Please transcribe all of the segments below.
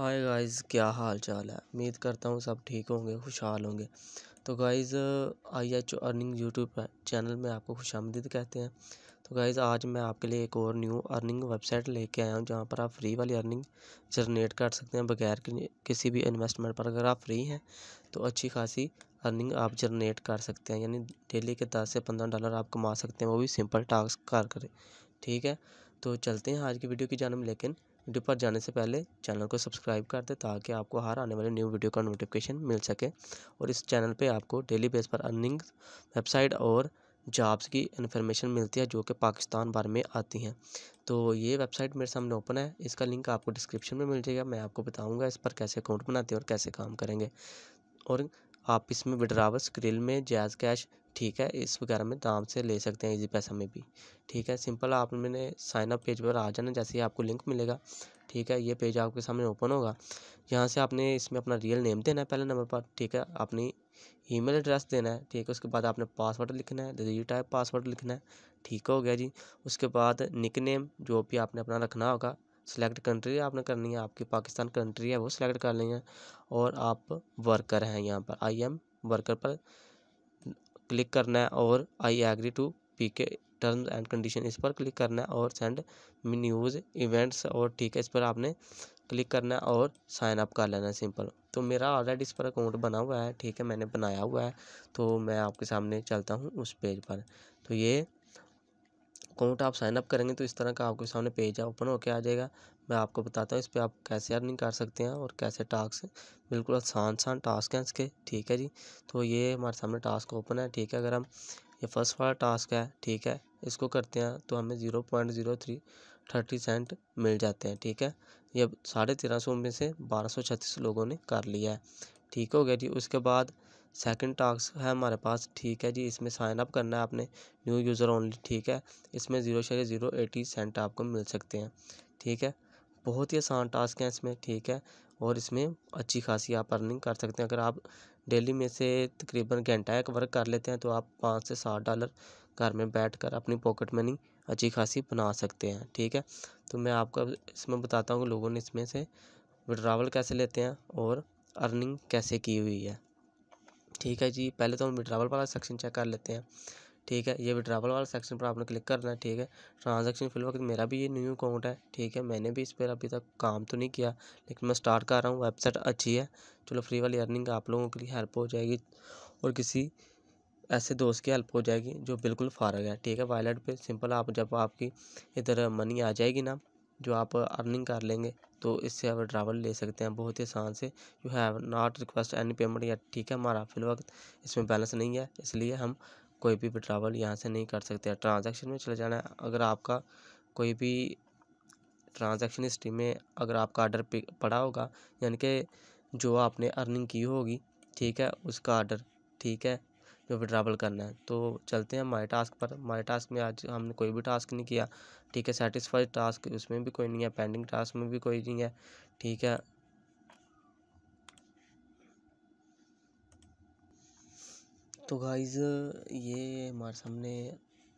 hi guys क्या हाल चाल है उम्मीद करता हूँ सब ठीक होंगे खुशहाल होंगे तो guys I H earning YouTube channel में आपको खुश कहते हैं तो गाइस आज मैं आपके लिए एक और न्यू अर्निंग वेबसाइट लेके आया हूँ जहाँ पर आप फ्री वाली अर्निंग जनरेट कर सकते हैं बगैर किसी भी इन्वेस्टमेंट पर अगर आप फ्री हैं तो अच्छी खासी अर्निंग आप जनरेट कर सकते हैं यानी डेली के दस से पंद्रह डॉलर आप कमा सकते हैं वो भी सिंपल टास्क कर करें ठीक है तो चलते हैं आज की वीडियो की जानब लेकिन वीडियो पर जाने से पहले चैनल को सब्सक्राइब कर दें ताकि आपको हर आने वाले न्यू वीडियो का नोटिफिकेशन मिल सके और इस चैनल पे आपको डेली बेस पर अर्निंग वेबसाइट और जॉब्स की इन्फॉर्मेशन मिलती है जो कि पाकिस्तान भर में आती हैं तो ये वेबसाइट मेरे सामने ओपन है इसका लिंक आपको डिस्क्रिप्शन में मिल जाएगा मैं आपको बताऊँगा इस पर कैसे अकाउंट बनाते हैं और कैसे काम करेंगे और आप इसमें विड्रावर स्क्रिल में जैज़ कैश ठीक है इस वगैरह में आराम से ले सकते हैं इजी पैसा में भी ठीक है सिंपल आप मैंने साइन अप पेज पर आ जाना जैसे ही आपको लिंक मिलेगा ठीक है ये पेज आपके सामने ओपन होगा यहाँ से आपने इसमें अपना रियल नेम देना है पहले नंबर पर ठीक है अपनी ईमेल एड्रेस देना है ठीक है उसके बाद आपने पासवर्ड लिखना है री टाइप पासवर्ड लिखना है ठीक हो गया जी उसके बाद निक नेम जो भी आपने अपना रखना होगा सिलेक्ट कंट्री आपने करनी है आपकी पाकिस्तान कंट्री है वो सिलेक्ट कर लेंगे और आप वर्कर हैं यहाँ पर आई एम वर्कर पर क्लिक करना है और I agree to P K terms and condition इस पर क्लिक करना है और सेंड न्यूज़ इवेंट्स और ठीक है इस पर आपने क्लिक करना है और साइन अप कर लेना है सिंपल तो मेरा ऑलरेडी इस पर अकाउंट बना हुआ है ठीक है मैंने बनाया हुआ है तो मैं आपके सामने चलता हूँ उस पेज पर तो ये अकाउंट आप साइन अप करेंगे तो इस तरह का आपके सामने पेज ओपन होकर आ जाएगा मैं आपको बताता हूँ इस पर आप कैसे अर्निंग कर सकते हैं और कैसे टास्क बिल्कुल आसान आसान टास्क हैं इसके ठीक है जी तो ये हमारे सामने टास्क ओपन है ठीक है अगर हम ये फर्स्ट वाला टास्क है ठीक है इसको करते हैं तो हमें zero point zero three thirty cent मिल जाते हैं ठीक है ये साढ़े तेरह सौ में से बारह सौ छत्तीस लोगों ने कर लिया है ठीक हो गया जी उसके बाद सेकंड टास्क है हमारे पास ठीक है जी इसमें साइन अप करना है आपने न्यू यूज़र ओनली ठीक है इसमें zero share zero eighty cent आपको मिल सकते हैं ठीक है बहुत ही आसान टास्क है इसमें ठीक है और इसमें अच्छी खासी आप अर्निंग कर सकते हैं अगर आप डेली में से तकरीबन घंटा एक वर्क कर लेते हैं तो आप पाँच से सात डॉलर घर में बैठ कर अपनी पॉकेट मनी अच्छी खासी बना सकते हैं ठीक है तो मैं आपको इसमें बताता हूँ लोगों ने इसमें से विड्रावल कैसे लेते हैं और अर्निंग कैसे की हुई है ठीक है जी पहले तो हम विड्रावल वाला सेक्शन चेक कर लेते हैं ठीक है ये विड्रावल वाला सेक्शन पर आपने क्लिक करना है ठीक है ट्रांजेक्शन फिल वक्त मेरा भी ये न्यू अकाउंट है ठीक है मैंने भी इस पर अभी तक काम तो नहीं किया लेकिन मैं स्टार्ट कर रहा हूँ वेबसाइट अच्छी है चलो फ्री वाली अर्निंग आप लोगों के लिए हेल्प हो जाएगी और किसी ऐसे दोस्त की हेल्प हो जाएगी जो बिल्कुल फारग है ठीक है वॉलेट पर सिंपल आप जब आपकी इधर मनी आ जाएगी ना जो आप अर्निंग कर लेंगे तो इससे आप ड्रावल ले सकते हैं बहुत ही आसान से you have not request any payment या ठीक है हमारा फिल वक्त इसमें बैलेंस नहीं है इसलिए हम कोई भी विड्रावल यहाँ से नहीं कर सकते ट्रांजैक्शन में चले जाना है अगर आपका कोई भी ट्रांजैक्शन हिस्ट्री में अगर आपका आर्डर पड़ा होगा यानी कि जो आपने अर्निंग की होगी ठीक है उसका आर्डर ठीक है जो विड्रावल करना है तो चलते हैं माई टास्क पर माई टास्क में आज हमने कोई भी टास्क नहीं किया ठीक है सेटिस्फाइड टास्क उसमें भी कोई नहीं है पेंडिंग टास्क में भी कोई नहीं है ठीक है तो गाइज ये हमारे सामने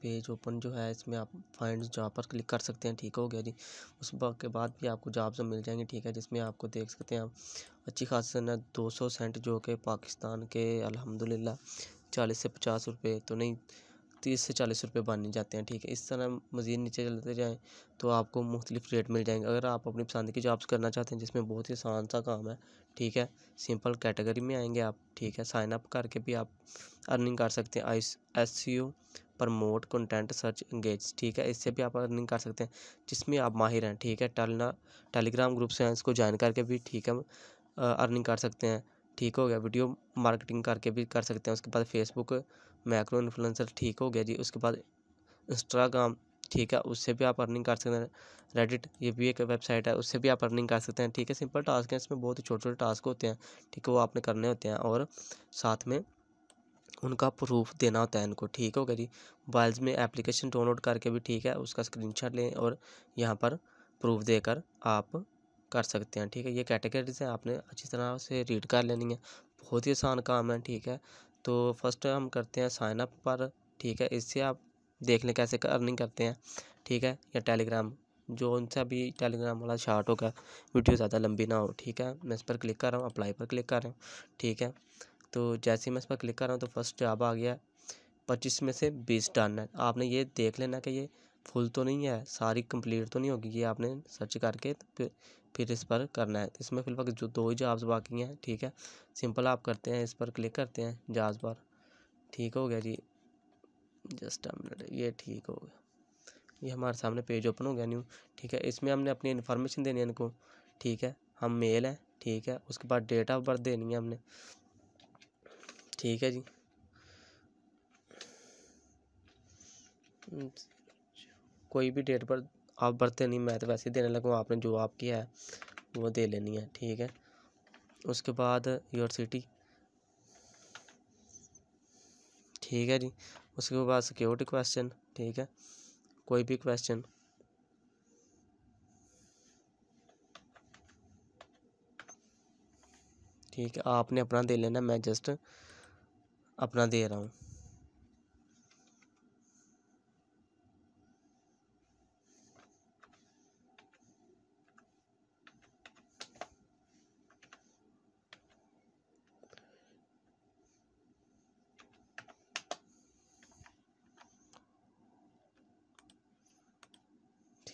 पेज ओपन जो है इसमें आप फाइंड जॉब पर क्लिक कर सकते हैं ठीक हो गया जी उस के बाद भी आपको जॉब्स मिल जाएंगी ठीक है जिसमें आपको देख सकते हैं आप अच्छी खासी ना दो सौ सेंट जो कि पाकिस्तान के अलहमदिल्ला चालीस से पचास रुपये तो नहीं तीस से चालीस रुपये बन जाते हैं ठीक है इस तरह मज़ीद नीचे चलते जाएँ तो आपको मुख्तलिफ रेट मिल जाएंगे अगर आप अपनी पसंद की जॉब्स करना चाहते हैं जिसमें बहुत ही आसान सा काम है ठीक है सिंपल कैटेगरी में आएंगे आप ठीक है साइन अप करके भी आप अर्निंग कर सकते हैं I S U promote content search engage ठीक है इससे भी आप अर्निंग कर सकते हैं जिसमें आप माहिर हैं ठीक है टेलना टेलीग्राम ग्रुप से हैं इसको ज्वाइन करके भी ठीक है अर्निंग कर सकते हैं ठीक हो गया वीडियो मार्केटिंग करके भी कर सकते हैं उसके बाद फेसबुक मैक्रो इन्फ्लुएंसर ठीक हो गया जी उसके बाद इंस्टाग्राम ठीक है उससे भी आप अर्निंग कर सकते हैं रेडिट ये भी एक वेबसाइट है उससे भी आप अर्निंग कर सकते हैं ठीक है सिंपल टास्क हैं इसमें बहुत ही छोटे छोटे टास्क होते हैं ठीक है वो आपने करने होते हैं और साथ में उनका प्रूफ देना होता है इनको ठीक होगा जी मोबाइल्स में एप्लीकेशन डाउनलोड करके भी ठीक है उसका स्क्रीनशॉट लें और यहाँ पर प्रूफ देकर आप कर सकते हैं ठीक है ये कैटेगरीज हैं आपने अच्छी तरह से रीड कर लेनी है बहुत ही आसान काम है ठीक है तो फर्स्ट हम करते हैं साइनअप पर ठीक है इससे आप देख लें कैसे अर्निंग करते हैं ठीक है या टेलीग्राम जो उनसे अभी टेलीग्राम वाला शार्ट होगा वीडियो ज़्यादा लंबी ना हो ठीक है मैं इस पर क्लिक कर रहा हूँ अप्लाई पर क्लिक कर रहा हूँ ठीक है तो जैसे ही मैं इस पर क्लिक कर रहा हूँ तो फर्स्ट जॉब आ गया पच्चीस में से बीस टन है आपने ये देख लेना कि ये फुल तो नहीं है सारी कंप्लीट तो नहीं होगी ये आपने सर्च करके तो फिर इस पर करना है इसमें फिलहाल जो दो ही जॉब्स बाकी हैं ठीक है सिंपल आप करते हैं इस पर क्लिक करते हैं जॉब्स पर ठीक हो गया जी जस्ट मिनट ये ठीक हो गया ये हमारे सामने पेज ओपन हो गया न्यू ठीक है इसमें हमने अपनी इन्फॉर्मेशन देनी है इनको ठीक है हम मेल हैं ठीक है उसके बाद डेट ऑफ बर्थ देनी है हमने ठीक है जी कोई भी डेट पर आप बढ़ते नहीं मैं तो वैसे ही देने लगूँ आपने जो आपकी है वो दे लेनी है ठीक है उसके बाद योर सिटी ठीक है जी उसके बाद सिक्योरिटी क्वेश्चन ठीक है कोई भी क्वेश्चन ठीक है आपने अपना दे लेना मैं जस्ट अपना दे रहा हूँ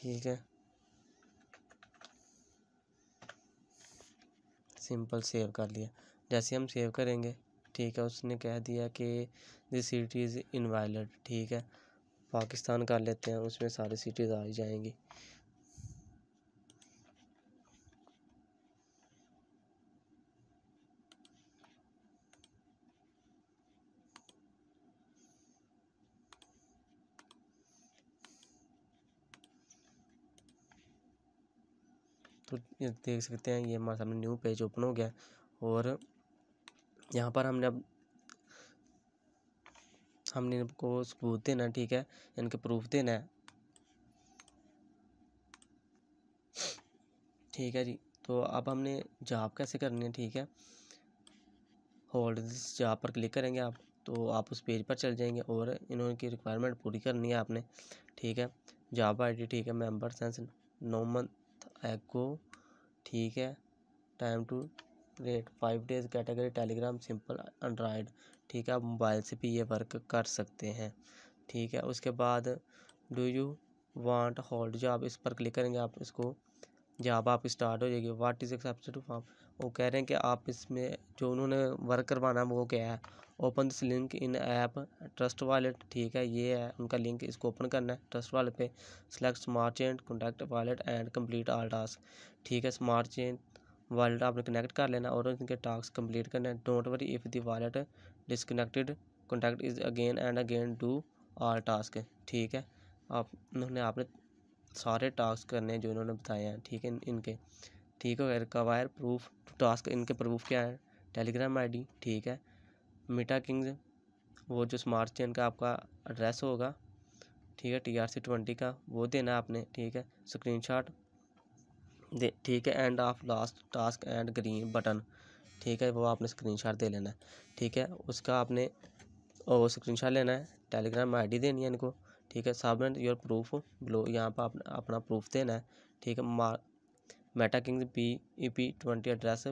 ठीक है सिंपल सेव कर लिया जैसे हम सेव करेंगे ठीक है उसने कह दिया कि दिस सिटी इज़ इनवायलेट ठीक है पाकिस्तान कर लेते हैं उसमें सारी सिटीज़ आ जाएंगी तो देख सकते हैं ये हमारे सामने न्यू पेज ओपन हो गया और यहाँ पर हमने अब हमने इनको सबूत देना है ठीक है इनके प्रूफ देना है ठीक है जी तो अब हमने जॉब कैसे करनी है ठीक है होल्ड दिस जॉब पर क्लिक करेंगे आप तो आप उस पेज पर चल जाएंगे और इन्होंने की रिक्वायरमेंट पूरी करनी है आपने ठीक है जॉब आईडी ठीक है मेंबर सेंस नौ मंथ एग को ठीक है time to rate five days category Telegram simple Android ठीक है आप मोबाइल से भी ये वर्क कर सकते हैं ठीक है उसके बाद डू यू वांट होल्ड जो आप इस पर क्लिक करेंगे आप इसको जहाँ पर आप स्टार्ट हो जाएगी what is accepted to form वो कह रहे हैं कि आप इसमें जो उन्होंने वर्क करवाना है वो क्या है open this link in app Trust Wallet ठीक है ये है उनका लिंक इसको ओपन करना है ट्रस्ट वॉलेट पे select smart chain contact wallet and complete all task ठीक है स्मार्ट चेन वॉलेट आपने कनेक्ट कर लेना और इनके टास्क कंप्लीट करना है don't worry if the wallet disconnected contact is again and again do all task ठीक है आप उन्होंने आपने सारे टास्क करने हैं जो इन्होंने बताए हैं ठीक है इनके ठीक है रिकवायर प्रूफ टास्क इनके प्रूफ क्या है टेलीग्राम आईडी ठीक है मीटा किंग्स वो जो स्मार्ट चेन का आपका एड्रेस होगा ठीक है टी आर सी ट्वेंटी का वो देना आपने ठीक है स्क्रीनशॉट दे ठीक है end of last task and green button ठीक है वो आपने स्क्रीनशॉट दे लेना है ठीक है उसका आपने स्क्रीन शॉट लेना है टेलीग्राम आईडी देनी है इनको ठीक है सबमिट योर प्रूफ ब्लो यहाँ पर आप अपना प्रूफ देना है ठीक है मार meta king P E P twenty address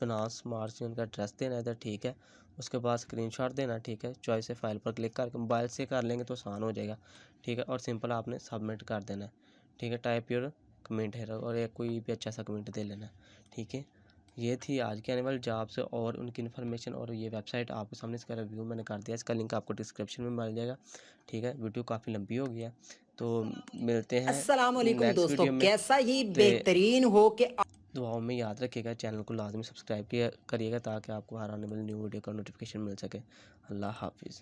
बनास मार्च उनका एड्रेस देना है इधर ठीक है उसके बाद स्क्रीनशॉट देना ठीक है चॉइस से फाइल पर क्लिक करके मोबाइल से कर लेंगे तो आसान हो जाएगा ठीक है और सिंपल आपने सबमिट कर देना है ठीक है टाइप योर कमेंट है और एक कोई भी अच्छा सा कमेंट दे लेना ठीक है ये थी आज के आने वाली जॉब्स और उनकी इन्फॉर्मेशन और ये वेबसाइट आपके सामने इसका रिव्यू मैंने कर दिया इसका लिंक आपको डिस्क्रिप्शन में मिल जाएगा ठीक है वीडियो काफ़ी लंबी हो गया तो मिलते हैं अस्सलाम दोस्तों कैसा ही तो बेहतरीन हो के दुआओं में याद रखिएगा चैनल को लाजमी सब्सक्राइब किया करिएगा ताकि आपको हर आने वाली न्यू वीडियो का नोटिफिकेशन मिल सके अल्लाह हाफिज़